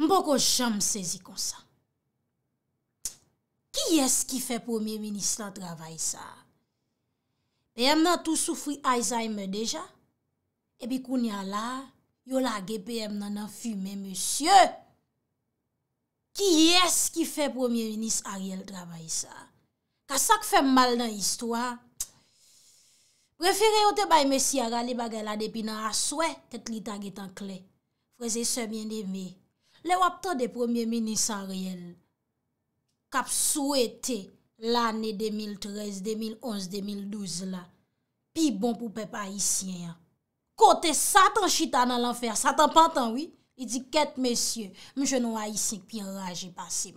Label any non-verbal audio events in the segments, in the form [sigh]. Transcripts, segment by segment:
Mpoko chanm sezi konsan. Ki es ki fe premier minist la travay sa? Pe yon nan tou soufri alzheimer deja? Ebi koun yon la, yon la gepe yon nan nan fume monsye? Ki es ki fe premier minist a riel travay sa? Kasak fe mal nan histwa? Prefere yote bay mesi aga li baga la depi nan aswe, tet lita getan kle. Prese sebyen deme, Le wap tan de premier minisan riyel kap souwete l'anè 2013, 2011, 2012 la. Pi bon pou pe pa isyen ya. Kote satan chita nan l'anfer, satan pantan wè. I di ket mesye, mjè nou a isyik pi raje pasim.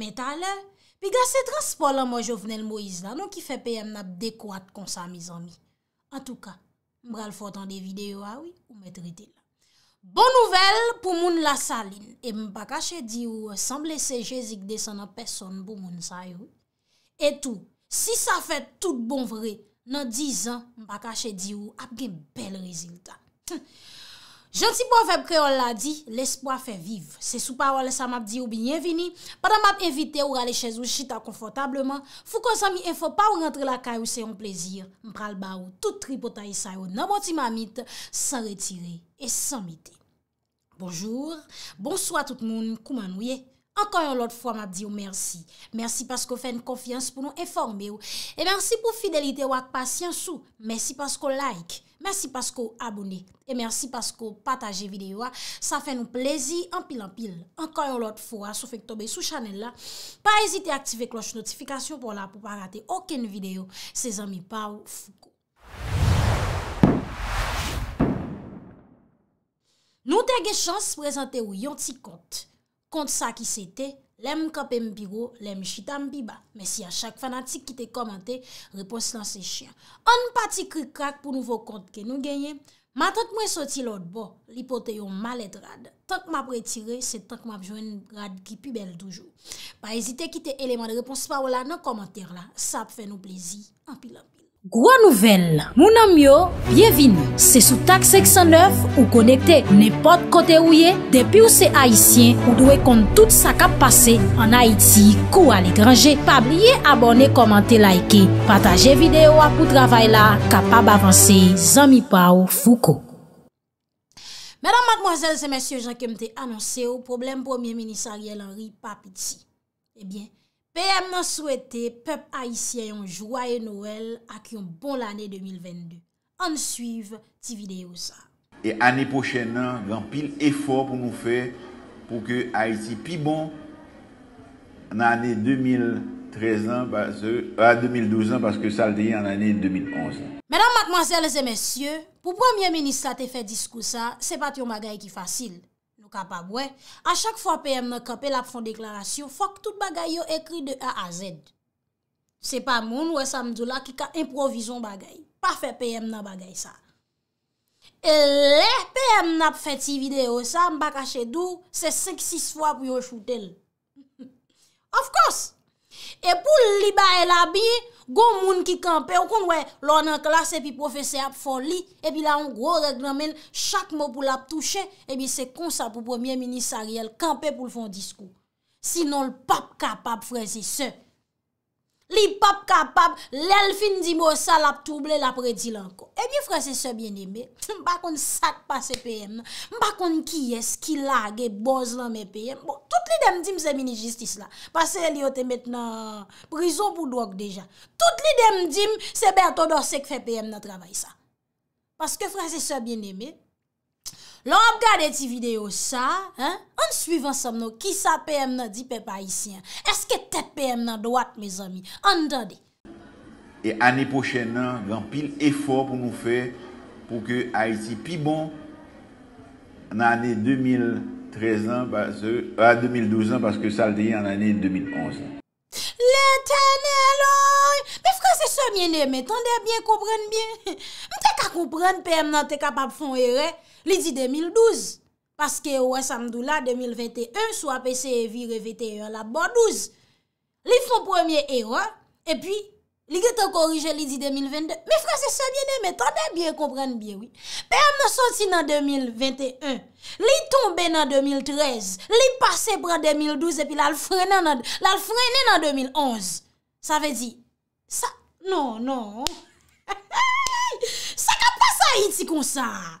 Meta lè, pi gase transport la mwen jovnel Moïse la, nou ki fe pe mnab dekwad konsa mizan mi. An tou ka, mbral fotan de videyo a ah wè, ou mè trite la. Moun nouvel pou moun la salin e m bakache di ou sanble se jezik de sanan peson pou moun sayou. Etou, si sa fè tout bon vre nan dizan, m bakache di ou ap gen bel rezultat. Janti hm. pou an feb kreol la di, l'espoi fè viv. Se sou pa wale sa map di ou binyevini, padan map evite ou gale chez ou chita konfortableman, fou kon sa mi enfo pa ou rentre la kay ou se yon plezir, m pral ba ou, tout tripotayi sayou nan moti ma mit, san retire e san mite. Bonjour, bonsoit tout moun, kouman wye? Ankan yon lot fwa ma diyo mersi. Mersi pasko fèn konfians pou nou eforme yo. E mersi pou fidelite wak pas yansou. Mersi pasko like, mersi pasko abone. E mersi pasko pataje videyo wak. Sa fèn nou plezi anpil anpil. Ankan yon lot fwa, sou fèk tobe sou chanel la. Pa ezite aktive kloche notifikasyon pou la pou pa rate oken videyo. Se zami pa ou fuko. Nou te ge chans prezante ou yon ti kont. Kont sa ki se te, lem kapem biro, lem chitam bi ba. Men si a chak fanatik ki te komante, repons lan se chien. An pati krik krak pou nouvo kont ke nou genye. Matak mwen soti lout bo, li pote yon malet rad. Tak ma pretire, se tak ma pjwen rad ki pi bel toujou. Pa ezite ki te eleman de repons pa wala nan komante la. Sa pfe nou plezi, an pilan. Gro nouvel, mounan myo, bienvin, se sou tak 609 ou konekte nepot kote ou ye, depi ou se haisyen ou dwe kont tout sa kap pase an Haiti kou ale grange, pa blye abone, komante, laike, pataje videyo apou travay la, kapab avanse, zami pa ou fuko. Mèdam madmoazel, se mèsyo jan ke mte anonse ou, probleme premier minisariel anri pa piti, ebyen. Eh PM nan souwete pep Aisyen yon jwaye noel ak yon bon l ane 2022. An suive ti video sa. E ane pochen nan, gan pil efor pou nou fe pou ke Aisyen pi bon nan ane 2013 an, a 2012 euh, ah, an, paske sa l deye an ane 2011 an. Menan matmanselle zemesye, pou pou ane minister te fe diskou sa, se pat yon magay ki fasil. Kapabwe, a chak fwa PM na kapel ap fon deklarasyon, fok tout bagay yo ekri de a a zed. Se pa moun, wè sa mdou la ki ka improvizyon bagay. Pa fè PM na bagay sa. E lè, PM na fè ti video sa, mbakache dou, se 5-6 fwa pou yo choute l. [laughs] Of course, e pou li ba elabi, Gou moun ki kampe, ou kon wè, lò nan klas, epi profese ap foli, epi la an gwo reglan men, chak mò pou lap touche, epi se konsa pou premier minisariel kampe pou l'fon diskou. Sinon l'pap kapap frezi se. Li pap kapap, lèl fin di mò sa la ptouble la predi lanko. E eh bi fransese bien eme, mbakon [laughs] sak pa se peyem. Mbakon ki yes, ki lag, e boz lan me peyem. Bon, tout li dem dim se mini justice la. Pase li ote met nan prizon poudouak deja. Tout li dem dim se bertodo sek fe peyem na travay sa. Paske fransese bien eme, Lo ap gade ti video sa, an suivan som nou, ki sa PM nan di pe pa isi an? Eske tet PM nan doat, me zami? An do de? E ane pochen nan, gan pil efor pou nou fe pou ke a isi pi bon nan ane 2013 an, a 2012 euh, ah, an, paske sa l deye an ane 2011 an. Le tenel oy! Pe fran se se mene, me tende bien, koupren bien. [laughs] Mte ka koupren PM nan te kapap fon erey. Li di 2012, paske wè samdou la 2021, sou apese e vire 21 la bandouz. Li fon pwemye e wè, e pi li geto korije li di 2022. Me franse se biene, me tanda bien, komprenne bien, oui. Pe ame soti nan 2021, li tombe nan 2013, li pase pra 2012, e pi lal frene nan 2011. Sa ve di, sa, non, non, sa kapwa sa iti konsa.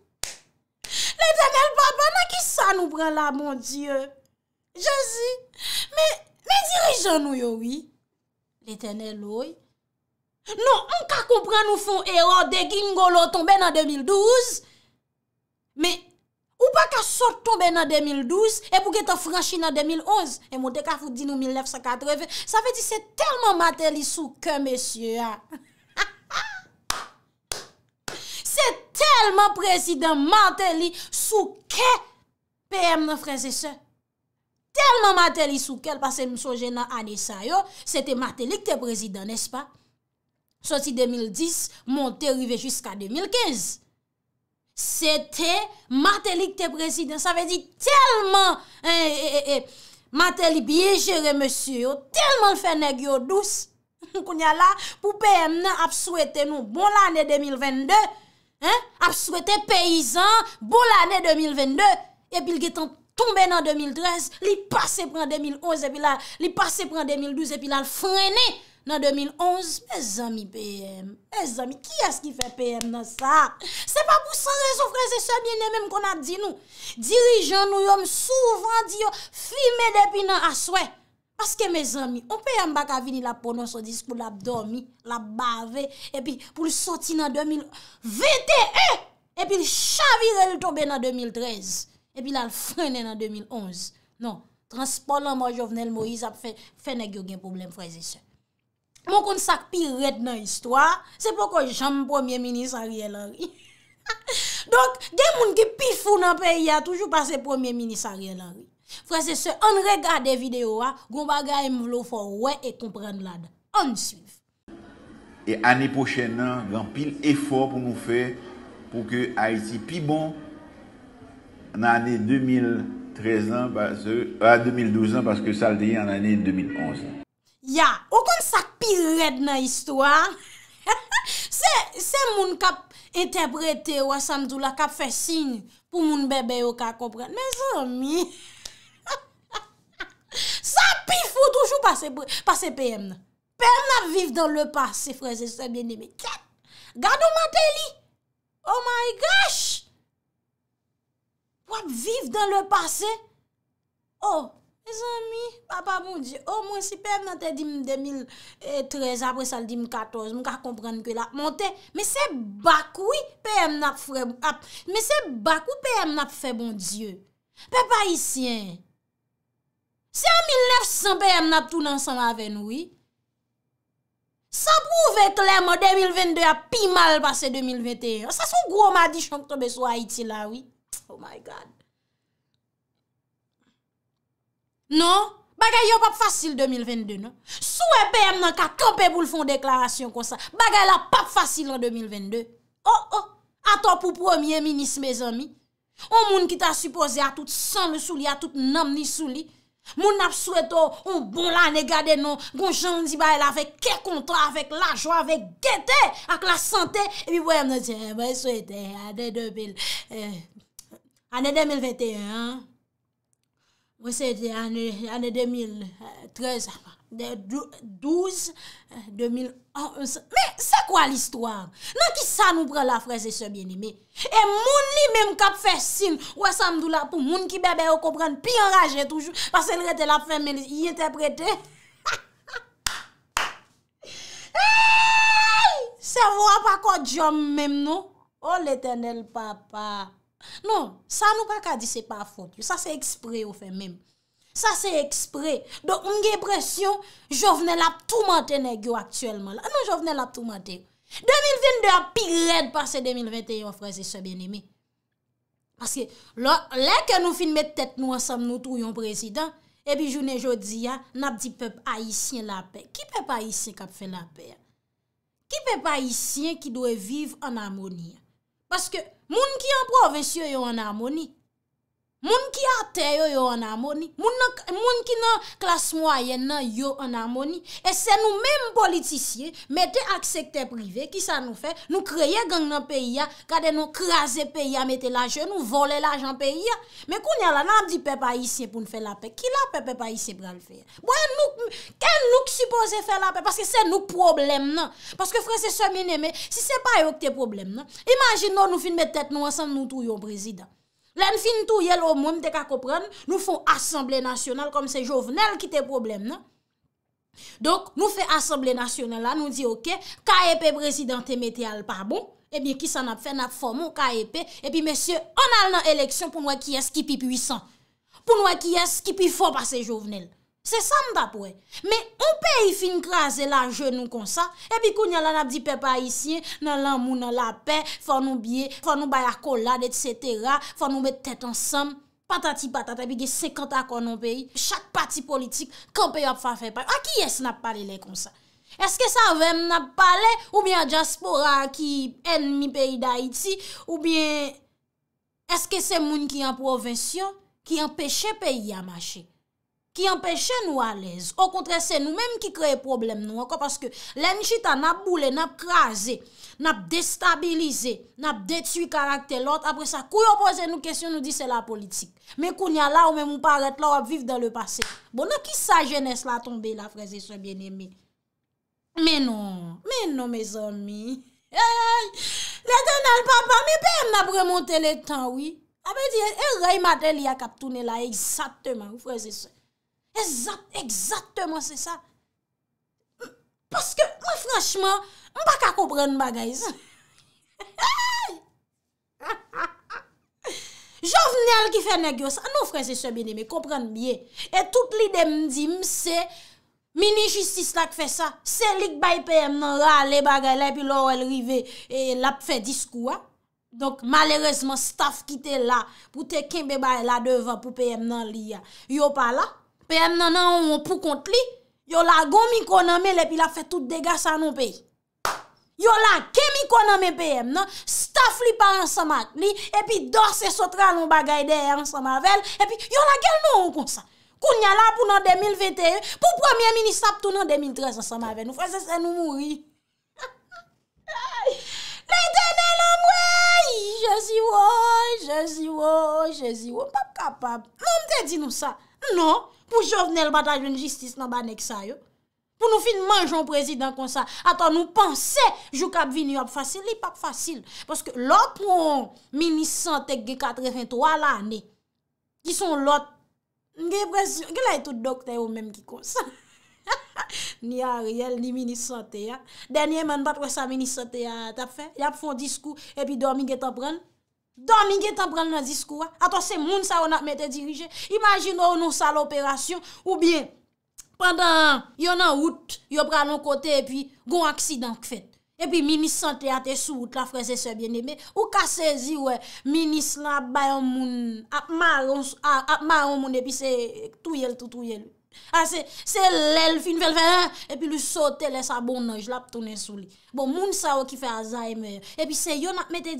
Le tenel baba, nan ki sa nou pran la, mon dieu? Je zi, me dirijan nou yo wi? Le tenel loy? Non, an ka kompran nou fon eror de ki mgo lo tonbe nan 2012, me ou pa ka sot tonbe nan 2012, e bouge ta franshi nan 2011, e mwote ka fwou dinou 1980, sa ve di se termo mater li sou ke mesye ya. telman prezidant Martelly souke PM nan freze se. Telman Martelly soukel, pase eh, eh, eh, [laughs] m souje nan ane sa yo, sete Martelly kte prezidant, nespa? Sosi 2010, monte rive jusqu'a 2015. Sete Martelly kte prezidant, sa ve di telman Martelly biye jere monsu yo, telman fene gyo dous, kounya la pou PM nan ap souete nou bon lane 2022, Apswete peyizan, bol ane 2022, epil getan tombe nan 2013, li pase pran 2011 epil al, li pase pran 2012 epil al, frene nan 2011. E zami PM, e zami, ki as ki fe PM nan sa? Se pa pou san rezou freze se biene menm kon adi nou, dirijan nou yom souvan diyo fime depi nan aswey. Paske me zami, ope yon bak avini la ponon so dis pou la bdomi, la bave, epi pou l soti nan 2000, vete e! Epi l chavirel tobe nan 2013, epi l al fwene nan 2011. Non, transponan man jovenel mo yi ap fwene gyogen pou blen fwese se. Mon kon sak pi ret nan istwa, sepo kon jom premier minis ari el anwi. [laughs] Donk, gen moun ki pi founan pe yi a toujou pa se premier minis ari el anwi. Fwa se se an rega de videyo wa, goun baga em vlo fwo we e kompren lad. An siv. E ane pochen nan, gan pil efor pou nou fe pou ke Aïsi pi bon nan ane 2013 an, a 2012 an, paske saldeye an ane 2011 an. Ya, okon sak pil red nan histwa. Se moun kap enteprete wa Sandoula, kap fe sin pou moun bebe yo ka kompren. Me zan mi. Pou yifou touchou pase P.M. P.M. na vive dans le passé, frère, c'est bien aimé. Garde ou maté li? Oh my gosh! Wap vive dans le passé? Oh, mes amis, papa mon dieu. Oh, moi si P.M. naté dim 2013, apre sa dim 14, mou ka komprende kwe la. Mon te, me se bakoui P.M. na fwe mou kap. Me se bakoui P.M. na fwe mou bon dieu. Pe pa yisien. Se an 1900 B.M. nan ap tou nan san ma ven woy, sa pou vek lèm an 2022 ap pi mal pase 2021. Sa sou gwo ma di chan k tombe sou Haiti la woy. Oh my God. Non, bagay yo pap fasil 2022 nan. Sou e B.M. nan ka kompe bou l'fon deklarasyon kon sa. Bagay la pap fasil an 2022. Oh, oh, ato pou premier minis me zanmi. On moun ki ta suppose a tout san le souli, a tout nam li souli. Moun ap souwete ou mbon la ne gade nou, goun chan di baye la ve ke kontra, vek la jwa, vek gete, ak la sante, e bi boye mnen se, eh, boye souwete, ane 2021, eh, ane 2013, ane 2021. 2012-2011. Mè, sè kwa l'histoire? Nan ki sa nou prè la freze se bien imè? E moun li mèm kap fè sin, wè sa mdou la pou, moun ki bebe yo komprèn, pi enraje toujou, pasè l'rete la fèmè, yi etè prete. Se vwa pa kodjom mèm nou? O oh, l'Eternel Papa! Non, sa nou pa kadi se pa fote. Sa se eksprè ou fèmèm. Sa se ekspre, do unge presyon, jo vnen lap toumante negyo aktuelman la. Ano jo vnen lap toumante? 2022 pi red pase 2021, frasy se ben eme. Paske la, la ke nou fin met tete nou asam nou tou yon prezident, ebi jounen jodi ya, nap di pep haisyen la pe. Ki pep haisyen kap fe la pe? Ki pep haisyen ki doye viv an amoni? Paske moun ki an provensyo yo an amoni? Moun ki a te yo yo an amoni, moun ki nan klas mwayen nan yo an amoni, e se nou men politisye, mette ak sekte prive ki sa nou fe, nou kreye gang nan peyi ya, kade nou kreze peyi ya, mette laje, nou vole laje an peyi ya. Men koun yala nan di pepe a isye pou nou fe lape, ki lape pepe a isye pou lape? Bwen nou, ken nou ki suppose fe lape? Paske se nou problem nan. Paske franse semen eme, se se pa yo ki te problem nan, imagine nou nou finme tet nou an san nou tou yon prezident. Len fin tou yel o moun de ka kopren, nou fon Assemblée Nationale kom se jovenel ki te problem nan. Donk nou fe Assemblée Nationale la nou di ok, KEP prezidentemete alpabo, ebi eh ki san ap fe nap fomo KEP, epi eh mesye an al nan eleksyon pou nou a kies ki pi pwisan, pou nou a kies ki pi fo pa se jovenel. Se sa mda pou e. Me ou pe y fin kraze la joun nou konsa, epi kou nyalan ap di pe pa isye, nan lan moun nan la pe, fò nou biye, fò nou bayakolade, etsetera, fò nou bete tet ansam, patati patata, epi ge sekanta kon nou pe y, chak pati politik, kan pe y ap fa fe paye. Aki yes nap pale le konsa? Eske sa vem nap pale, oubyen diaspora ki enmi pe y da iti, oubyen eske se moun ki an provensyon, ki an peche pe y amache? Ki empèche nou alèz. Ou kontre se nou, mèm ki kreye problem nou. Ok, paske lèm chita nap boule, nap krasè, nap destabilize, nap detui karakter lòt. Apre sa, kou yo pose nou kèsyon, nou di se la politik. Mè koun ya la ou mè mou paret la ou ap viv dans le passé. Bon, nan ki sa jènes la tombe la, freze sou bienèmè. Mè non, mè non, mè zonmi. E, e, e, lè dè nan l'papa, mè bè mè nap remonte lè tan, oui. Ape di, e ray madè li a kap toune la, e, satèman, ou freze sou. Eksat, ekzatman se sa. Paske, an franchman, m baka koupren bagay se. Jove nèl ki fè negyo se, an nou frense se bine me, koupren bie. E tout li de m di m se, mini justice la k fè sa, se lik bay peyèm nan ra, le bagay la, pi lò wèl rive, e lap fè diskou, a. Donk, malérezman, staf ki te la, pou te kembe bay la devan, pou peyèm nan li ya. Yo pa la, Pèm nan nan ou an pou kont li, yo la gòm i konan me le, pi la fè tout degas an nou peyi. Yo la kem i konan me pèm nan, staf li pa an samak li, epi dòr se sotra loun bagay de an samavell, epi yo la gel nou ou kon sa. Koun nya la pou nan 2021, pou premier mini saptou nan 2013 an samavell, nou fwese se nou mouri. [laughs] Le dene lomwe, jezi wò, jezi wò, jezi wò, mpap kapap, mpap kapap, Non, pou jovnel bata joun justice nan ba nek sa yo. Pou nou finman joun prezident kon sa. Atan nou panse, jou kab vini ap fasil, li pap fasil. Paske lopron, mini-sante gwe 83 la ane. Ki son lot, nge prez... Gwe la yon tout dokte yo menm ki kon sa. [laughs] Ni a riyel, ni mini-sante ya. Danyen man bata wesa mini-sante ya, tap fe? Yap fon diskou, epi dormi gwe tap ren? Don, minge tan pran nan diskou a? Ato se moun sa yo nan mète dirije? Imaginou nou sa l'opération, ou bien, pandan yon nan out, yo pran nan kote, e pi, gon aksidant kvet. E pi, minis sante ate sou out, la frese se bienebe, ou kase zi we, minis la bayon moun, apman yon moun, e pi se, touyel tou touyel. A, se, se lèl fin velve, e pi, lèl sou tèlè sa bonnòj, lap tounè sou li. Bon, moun sa euh, yo ki fè aza e mè, e pi se, yon nan mète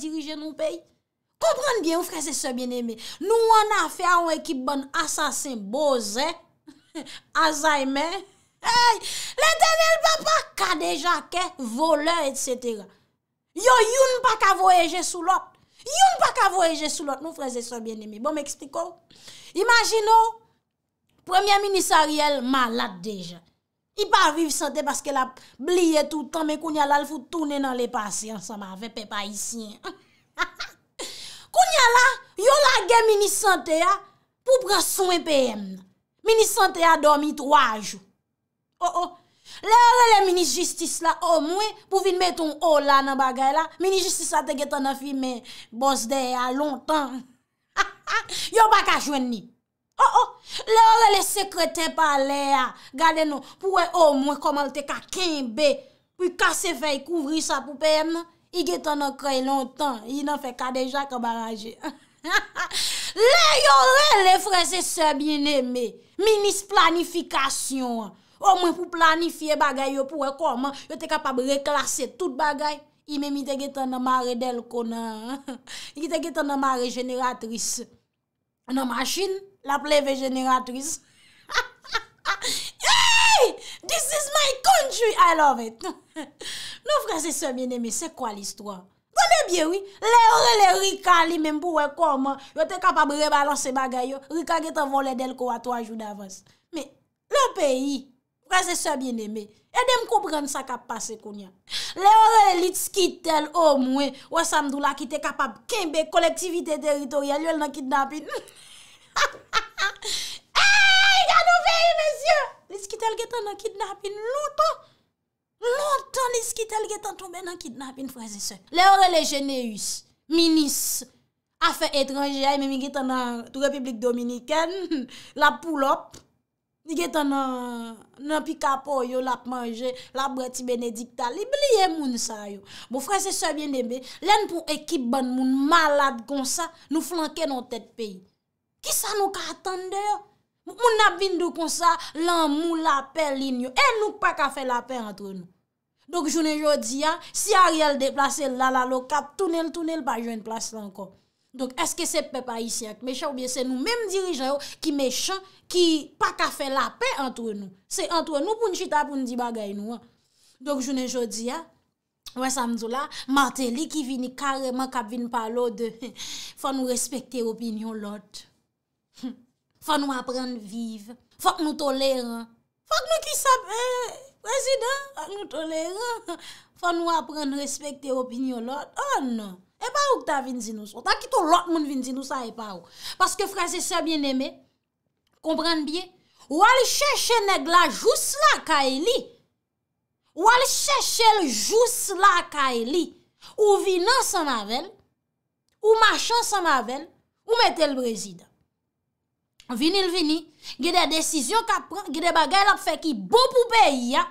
Kompran bien ou freze se bien eme. Nou an a fe a ou ekip bon asasin boze, [laughs] azaime, le tenel papa kadeja ke, vole et setera. Yo yon pa ka voyeje sou lot. Yon pa ka voyeje sou lot nou freze se bien eme. Bon me ekspliko. Imagino, premye minisariel malade deja. I pa vive sante paske la bliye toutan, me kounya lal foute tourne nan le pasi ansama, vepe pa isi. Ha ha! Kounya la, yon la gen mini-sante ya pou prasou e pèm. Mini-sante ya dormi 3 ajou. O-o, le or lè mini-justis la o mwen pou vin betoun o la nan bagay la. Mini-justis a te getan na fi men, bos de ya, lontan. Ha-ha, [laughs] yon baka jwen ni. O-o, oh, oh. le or lè sekrete pa lè ya. Gade nou, pou wè o mwen koman te ka kenbe, pou kase fè yi kouvri sa pou pèm. I ge tan nan krey lontan, i nan fe kadeja kabaraje. [laughs] Le yo re le frese se bieneme, minis planifikasyon. Omen pou planifiye bagay yo pou rekom, yo te kapab reklase tout bagay, i men mi te ge tan nan mare del konan. [laughs] I ge te ge tan nan mare generatris. Nan masjin, la pleve generatris. [laughs] This is my country, I love it. Nou frasesor mwen eme, se kwa l'istwa? Bwene byewi, le ore le rika li menm pou we kwa oman, yo te kapab rebalanse bagay yo, rika gete volen del kwa 3 jou davans. Me, le peyi, frasesor mwen eme, edem koupren sa kap pase koun ya. Le ore le litskitel o mwen, wè samdou la ki te kapab kembe kolektivite teritorial yon nan kidnapin. [laughs] Eyyy, yon nou peyi, mesye! Litskitel gete nan kidnapin, loutan! Non ton iski tel ge tan troube nan kidnap in fraze se. Le orre [laughs] le jeneus, minis, afen etranjia, e mimi ge tan nan Tou Republik Dominiken, la poulop, ge tan nan nan pikapo yo, la pmanje, la breti benedikta, li bliye moun sa yo. Bo fraze se biene be, len pou ekip ban moun malade kon sa, nou flanke nan tet peyi. Ki sa nou ka atande yo? Moun ap vin do kon sa, lan mou la pe lin yo, e nou pa ka fe la pe antre nou. Dok jounen jodi ya, si a real deplase lalalo kap, tunel tunel pa jwen plase lanko. Dok eske sepe pa isyak, mechak ou bie se nou menm dirijan yo ki mechak, ki pa ka fe la pe antre nou. Se antre nou pou njita pou njiba gay nou an. Dok jounen jodi ya, wè samzou la, marteli ki vini kareman kap vin pa lode, [laughs] fa nou respekte opinyon lote. [laughs] Fa nou apren vive. Fa nou tolèran. Fa nou ki sape, eh, prezident, fa nou tolèran. Fa nou apren respekte opinyon lot. Oh non, e pa ouk ta vin zinous. Otan ki tou lot moun vin zinous a e pa ouk. Paske fraze sa bien eme, komprenn bie, ou al chèche neg la jous la ka e li. Ou al chèche jous la ka e li. Ou vinan sa ma ven, ou machan sa ma ven, ou metel prezident. Vini l vini, gede desisyon kap pran, gede bagay lap fe ki bo pou peyi ya.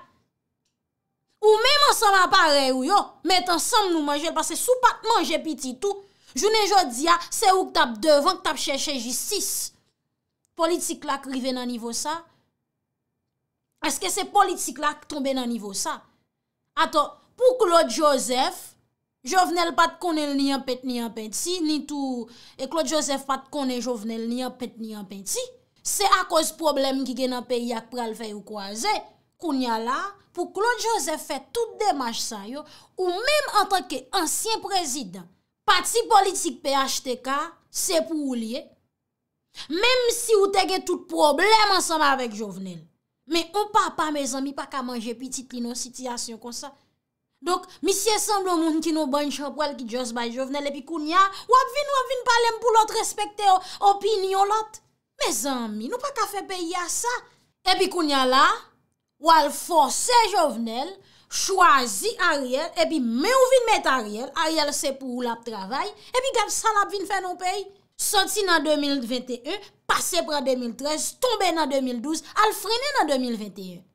Ou mèm ansan apare ou yo, mèt ansan nou manjèl, pasè sou pat manjè piti tou. Jounè jò di ya, se ou k tap devan, k tap chè chè jistis. Politik lak rive nan nivou sa. Eske se politik lak tombe nan nivou sa. Atò, pou Claude Joseph... Jovenel pat konen ni apet ni apeti, ni tou... E Claude Joseph pat konen jovenel ni apet ni apeti. Se akos problem ki gen an peyi ak pral fey ou kwa ze, koun ya la, pou Claude Joseph fet tout demaj sa yo, ou menm an tanke ansyen prezident, pati politik pe HTK, se pou ou liye. Menm si ou te gen tout problem ansanman vek jovenel. Menm ou pa pa me zanmi pa ka manje pitit li nan sityasyon kon sa... Dok, misye semblou moun ki nou banychop wèl ki Djos Bay Jovnel epi kounya, wap vin wap vin pale m pou lot respekte opinyon lot. Me zanmi, nou pa kafe peyi a sa. Epi kounya la, wèl fò se Jovnel, chwazi Ariel, epi mè ou vin met Ariel, Ariel se pou ou lap travay, epi gade san lap vin fè nou pey. Sonsi nan 2021, pase pra 2013, tombe nan 2012, al frene nan 2021.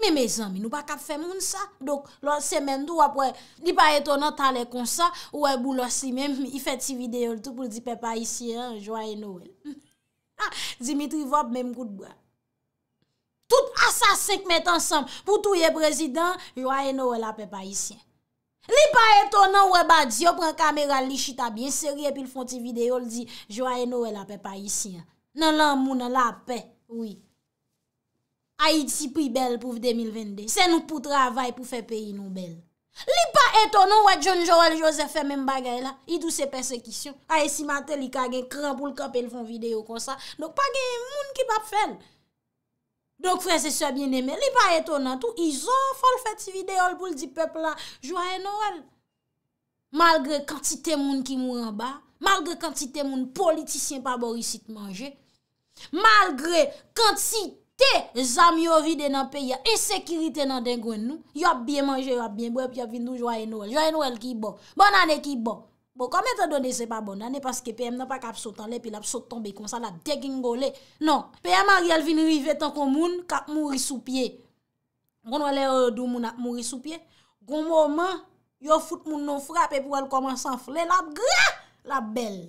Mè mè zanmè nou pa kap fè moun sa. Dok lò semen dò wap wè li pa etonan talè konsa wè bou lò si mèm i fè ti videol tout pou di pepa isi jwae nouel. Dimitri Vop mèm gout bwa. Tout asas senk met ansanm pou touye prezidant jwae nouel ap pepa isi. Li pa etonan wè ba di yo pren kamera li chita bienseri epil fon ti videol di jwae nouel ap pepa isi. Nan lan moun la pe. Ouye. A yi si pri bel pou vde mil vende. Se nou pou travay pou fe peyi nou bel. Li pa eto nou wè John Joel Joseph fè men bagay la. I dou se persekisyon. A yi si matè li ka ge kran pou l kapel fon video kon sa. Dok pa ge moun ki bap fèl. Donk fwè se sou a bien eme. Li pa eto nan tou. I zon fòl fè ti video l pou l di pepl la. Jouan e Noel. Malgre kantite moun ki moun anba. Malgre kantite moun politisyen pa borisit manje. Malgre kantite Te, zami yo vide nan peya, e sekirite nan den gwen nou. Yo ap biye manje, yo ap biye mwep, yo ap vin nou jwae nou, jwae nou el ki bo. Bon ane ki bo. Bo, kome te donde se pa bon ane, paske PM nan pa kap sotan le, pi lap sotan be kon, sa la deg in gole. Non, PM a rial vin rive tan kon moun, kap mou ri sou pie. Moun wale e rado moun ap mou ri sou pie. Gon mou euh, man, yo fout moun nou frape pou al koman san fle, la gra, la bel.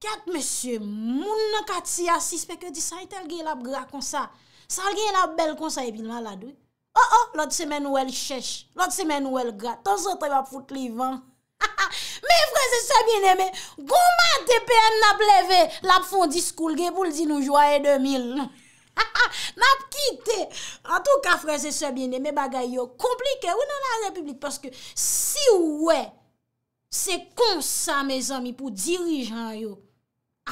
Kat mèsyè, moun nan kat si asis peke di sa yon tel gen lap gra konsa. Sa yon tel gen lap bel konsa epi nou aladou. O, oh, o, oh, lot semen ou el chèche. Lot semen ou el gra. Ton sotè yon ap foute li van. Me, freze semen eme, goma depen nap leve. Lap fondi skoul gen pou ldi nou jwaye 2000. Nap kite. An tou ka freze semen eme, bagay yo komplike ou nan la republik. Paske si ou we, se konsa me zami pou dirijan yo.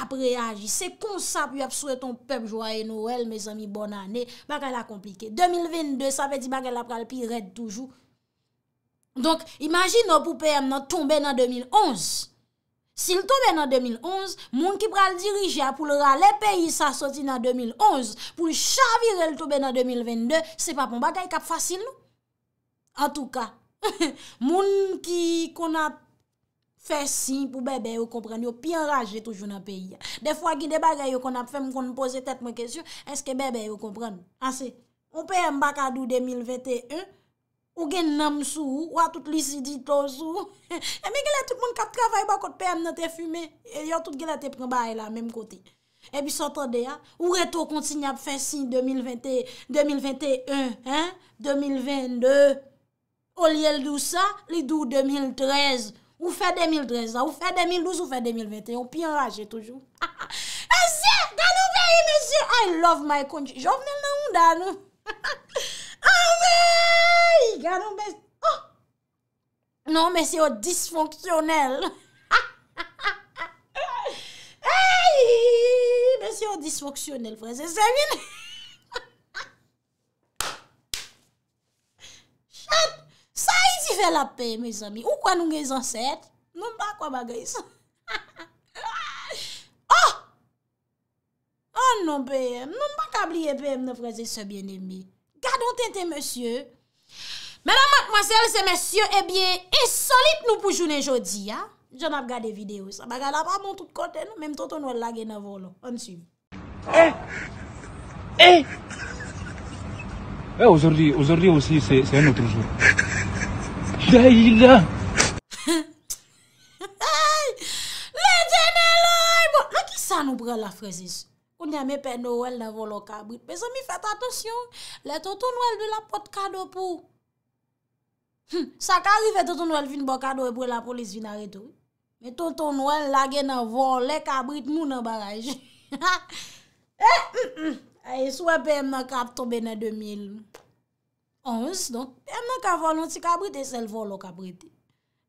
apre aji. Se konsap yu ap sou eton pep, jwae nou el, me zami, bon ane, baka la komplike. 2022, sape di baka la pral pi red toujou. Donk, imagine nou pou peyem nan tombe nan 2011. Si l tobe nan 2011, moun ki pral dirije apoulra le peyi sa soti nan 2011 pou chavire l tobe nan 2022, se pa pou bagay kap fasil nou. An tou ka, moun ki konat Fèsi pou bebe yo kompren. Yo pi enraje toujou nan peyi. Defwa gide bagay yo kon ap fèm kon nou pose tèt mwen kèsyon. Eske bebe yo kompren. Anse. Ou pèm baka dou 2021. Ou gen nam sou. Ou a tout lisi di to sou. [laughs] E mi gè la tout moun kap travay bakot pèm nan te fume. E yo tout gè la te pren baye la menm kote. E bi sotande ya. Ou reto kontsign ap fèsi 2021. 2021. 2022. Ou li el dou sa. Li dou 2013. 2013. Ou fè 2013, ou fè 2012, ou fè 2023. Ou pi enraje toujou. Ese, ganon peyi, mesye. I love my country. Jòvnen nan ou danou. A mey, ganon peyi. Non, mesye, o disfonksyonel. Eyy, mesye, o disfonksyonel, frese. Se vinè. Ve la pe, me zami. Ou kwa nou gen zanset? Non pa kwa bagay sa. [laughs] Oh! Oh non pe, eh non pa tabliye pe, nou preze se bienemi. Ga don ten te, monsye. Mè nan matmase, se monsye, ebyen, e solip nou pou jounen jodi, ya. Joun ap gade videyo sa. Ba gada pa, moun tout kote, mèm tonton wè lage na volo. On sim. Eh! Eh! Eh, oujordi, oujordi osi, se, se anotro joun. Eh! Deyi bon, la. Hey, le djeneloy bo. La ki sa nou bre la frezis? Ou nye me pe nou el nan vo lo kabrit? Pe se mi fet atosyon. Le tonton nou el de la pot kado pou. Sa ka rive tonton nou el fin bo kado e bre la polis vinare to. Le tonton nou el la gen nan vo le kabrit moun an baraj. Hey, sou e pe m a kap tobe nan 2000. Onse, donk. Eman ka volon, ti ka brite, sel volon ka brite.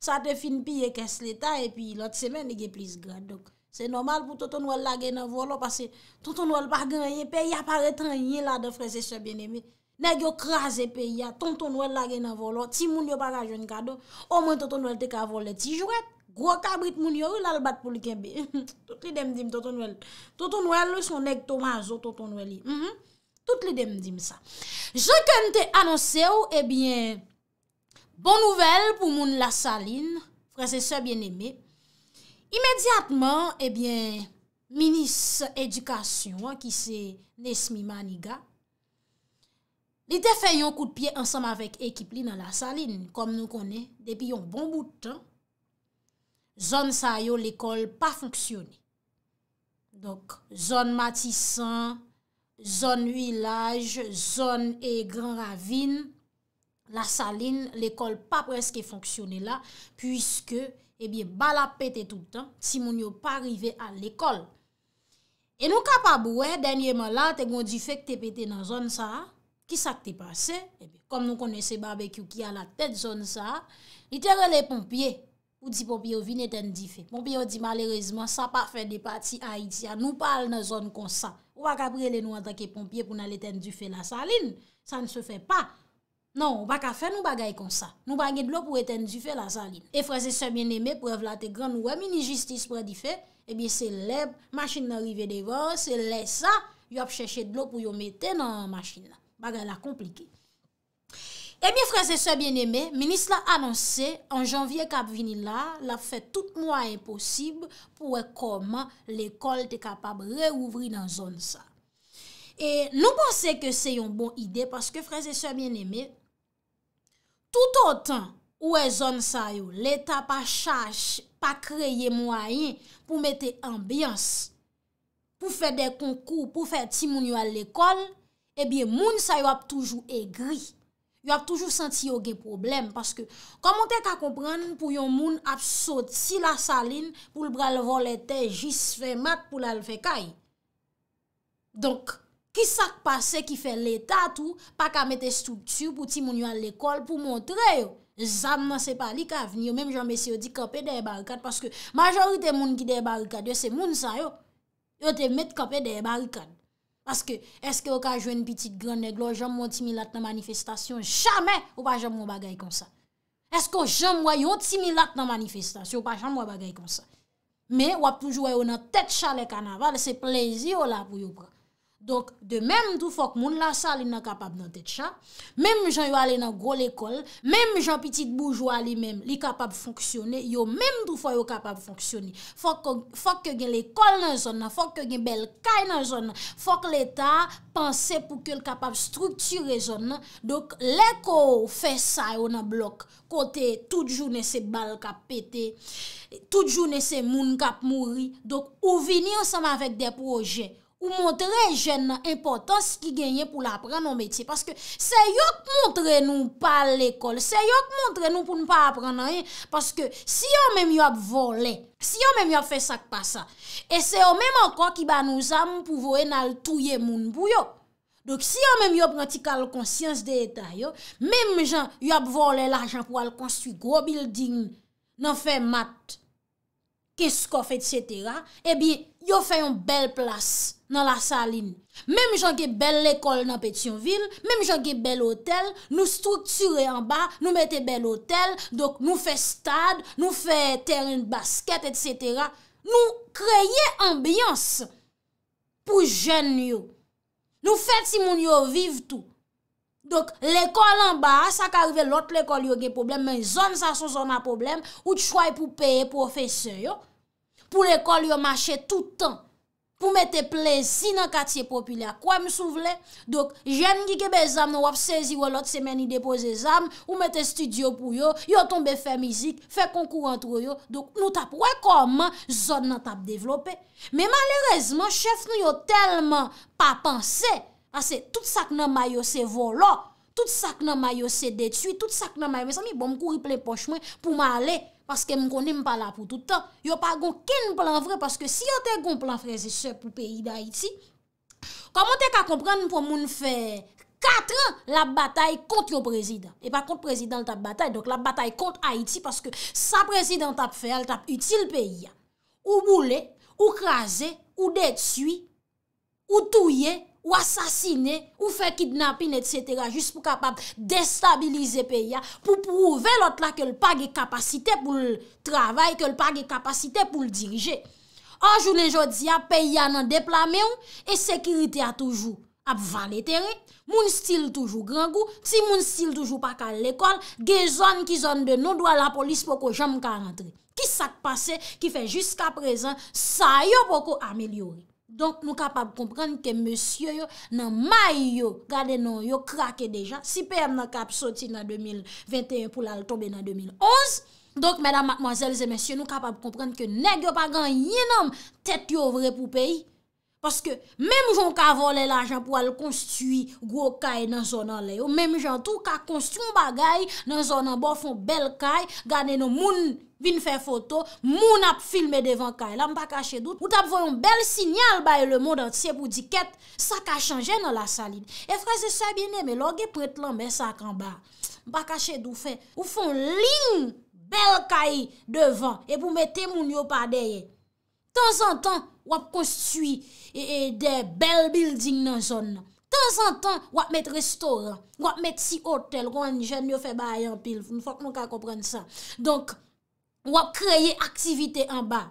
Sa te fin piye kes letan, epi lot semen, nege plis grad, donk. Se normal pou tonton wèl la gen nan volon, pase tonton wèl pa gen ye pe, ya pare tan ye la de frese se ben emi. Nege yo kraze pe, ya tonton wèl la gen nan volon, ti moun yo pa raje yon kado, omen tonton wèl te ka volen ti jurek. Gwo ka brite moun yo, yon al bat pou li kebe. Ki dem di m tonton wèl. Tonton wèl, lè son neg tomaz, yo tonton wèl yi. Tout le dem di msa. Je kente anonse ou, ebyen, eh bon nouvel pou moun la saline, prese se eh bien eme. Imediatman, ebyen, minis edukasyon, ki se Nesmi Maniga, li te fe yon kout piye ansam avek ekip li nan la saline, kom nou konen, depi yon bon boutan, zon sa yo l'ekol pa founksyoni. Donk, zon matisan, Zon wilaj, zon e gran ravine, la saline, l'ekol pa preske fonksyone la, pwiske eh bala pete tout an, si moun yo pa rive a l'ekol. E nou kapabwe, eh, denye man lan, te gwo di fek te pete nan zon sa, ki sa te pase, eh kom nou kone se barbekyou ki a la tet zon sa, li te rele pompye, ou di pompye yo vine ten di fe. Pompye yo di malerezman sa pa fe de pati a iti, a nou pal nan zon kon sa. Ou bak aprele nou atake pompye pou nan leten du fe la saline. Sa ne se fe pa. Non, bak a fe nou bagay kon sa. Nou bagay dlo pou leten du fe la saline. E frase se mien eme, preve la te gran, nou wèm inijistis pre di fe. Ebi eh se le, masjin nan rive devan, se le sa, yop chèche dlo pou yon meten nan masjin la. Bagay la komplike. Ebyen, eh franse se bien eme, menis la anonse, an janvye kap vini la, la fe tout mwa imposib pou e koman l'ekol te kapab reouvri nan zon sa. E nou pense ke se yon bon ide, paske franse se bien eme, tout o tan ou e zon sa yo, l'eta pa chache, pa kreye mwa yon, pou mette ambyans, pou fe de konkou, pou fe timoun yo al l'ekol, ebyen eh moun sa yo ap toujou e gri. Yo ap toujou senti yo gen problem, paske komon te ka kompran pou yon moun ap sot si la salin pou l bral volete jis fe mat pou l al fe kay. Donk, ki sak pase ki fe l etat ou, pa ka mette stuptu pou ti moun yo al lekol pou montre yo. Zan nan se pa li ka veni, yo menm janme si yo di kapè de barikad, paske majorite moun ki de barikad yo se moun sa yo, yo te mette kapè de barikad. Aske, eske o ka jwen bitit gran neglo, jom mwen timilat nan manifestasyon, chame ou pa jom mwen bagay kon sa. Eske o jom mwen yon timilat nan manifestasyon, ou pa jom mwen bagay kon sa. Me, wap toujou wè e yon nan tet chale kanaval, se plezi ou la pou yon pran. Donk, de menm dou fok moun la sa li nan kapab nan tetja, menm jan yo alen nan gwo l'ekol, menm jan pitit boujwa li menm li kapab fonksyone, yo menm dou foy yo kapab fonksyone, fok ke gen l'ekol nan zon nan, fok ke gen bel kaj nan zon nan, fok l'Etat panse pou ke l'kapab strukture zon nan, donk, l'ekol fe sa yon nan blok, kote tout jounen se bal kap pete, tout jounen se moun kap mouri, donk, ou vini ansama avèk de projey, Ou montre jen nan impotans ki genye pou la apren nan metye. Paske se yo montre nou pa l'ekol. Se yo montre nou pou nou pa apren nan yon. Paske si yo menm yo ap vole. Si yo menm yo ap fe sak pa sa. E se yo menm ankon ki ba nou zam pou voen al touye moun pou yo. Dok si yo menm yo pranti kal konsyans de etan yo. Menm jan yo ap vole l'ajan pou al konstu. Gro building nan fe mat. Kesko fe et cetera. E bi yo fe yon bel plas. nan la saline. Mem jan ke bel l'ekol nan Petionville, mem jan ke bel hotel, nou strukture an ba, nou mette bel hotel, dok nou fe stad, nou fe teren basket, etc. Nou kreye ambiyans pou jen yo. Nou fet si moun yo viv tou. Dok l'ekol an ba, sa ka rive lot l'ekol yo ge problem, men zon sa son zon a problem, ou chway pou peye profese yo, pou l'ekol yo mache tout an. pou mette plezi nan katiye popilya. Kwa m sou vle? Dok, jen gike be zam nan wap sezi walot semeni depoze zam, ou mette studio pou yo, yo tombe fe mizik, fe konkurant ro yo. Dok, nou tap wekoman, zon nan tap devlope. Me malerezman, chef nou yo telman pa panse, ase, tout sak nan mayo se volo, tout sak nan mayo se detui, tout sak nan mayo se volo, Paske m konen m pala pou toutan, yo pa gon ken plan vre, paske si yo te gon plan freze se pou peyi da Haiti, komon te ka kompran m pou moun fe 4 an la batay kont yo prezident. E pa kont prezident el tap batay, donk la batay kont Haiti paske sa prezident tap fe, el tap util peyi ya. Ou boule, ou kraze, ou detui, ou touye. Ou asasine, ou fe kidnapine, etc. Jus pou kapab destabilize pe ya. Pou pou ouve lot la ke l pa ge kapasite pou l travay, ke l pa ge kapasite pou l dirije. Anjoune jodi ya, pe ya nan deplame ou, e sekirite a toujou ap valeteri. Moun stil toujou grangou, ti moun stil toujou pakal lekol, ge zon ki zon de nou, dwa la polis poko jam ka rentre. Ki sak pase, ki fe jiska prezen, sa yo poko amelyori. Donk nou kapap komprende ke monsye yo nan may yo gade non, nan yo krake de jan. Sipem nan kap soti nan 2021 pou la al tombe nan 2011. Donk mèdam akmwazèlze monsye yo nou kapap komprende ke negyo pa gan yinam tèt yo vre pou peyi. Paske mèm jou an ka vole l ajan pou al konstiwi gwo kay nan zonan le yo. Mèm jou an tou ka konstiwen bagay nan zonan bo fon bel kay gade nan moun yon. Vin fè foto, moun ap filme devan kaye. La mba kache dout. Wout ap voyon bel sinyal baye le moun dantse pou diket. Sak a chanje nan la saline. E fraze sabine, me logi pret lanbe sak anba. Mba kache dout fè. Wou fon ling bel kaye devan. E pou mette moun yo pa deye. Tan zan tan, wap konstui e, e, de bel building nan zon. Tan zan tan, wap mette restoran. Wap mette si hotel. Wan jen yo fè baye an pil. Foun fok moun ka kompren sa. Donk. wap kreye aktivite an ba,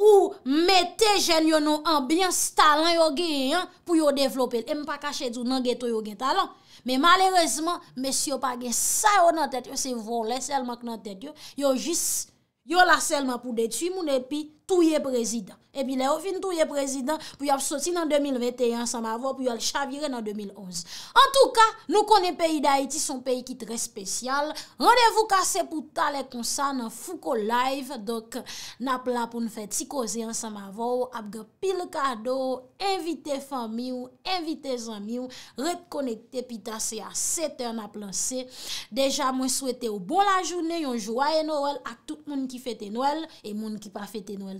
ou mette jen yon an, byan stalan yon gen yon, pou yon devlope, e mi pa kache zou nan geto yon gen talan, me malerezman, me si yon pa gen sa yon nan tet, yon se vole selman kon nan tet, yon la selman pou detui moun epi, touye prezident. E pi le ou fin touye prezident pou y ap soti nan 2021 sa mavo pou y al chavire nan 2011. En tou ka, nou konen peyi da Haiti, son peyi ki tre spesyal. Rondevou ka se pou ta le konsan nan fouko live. Dok nap la pou nou fet si kozean sa mavo ap ge pil kado, evite fami ou, evite zanmi ou, ret konekte pi ta se a 7 an ap lanse. Deja mwen souwete ou bon la jounen yon jouayen nouel ak tout moun ki fete nouel e moun ki pa fete nouel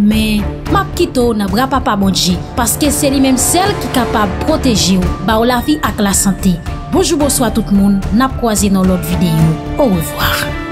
Men, map kito nan bra pa pa bonji, paske se li menm sel ki kapab proteji ou, ba ou la fi ak la sante. Bojou bojou a tout moun, nan ap kwa zi nan lot videyo. Ou revoar.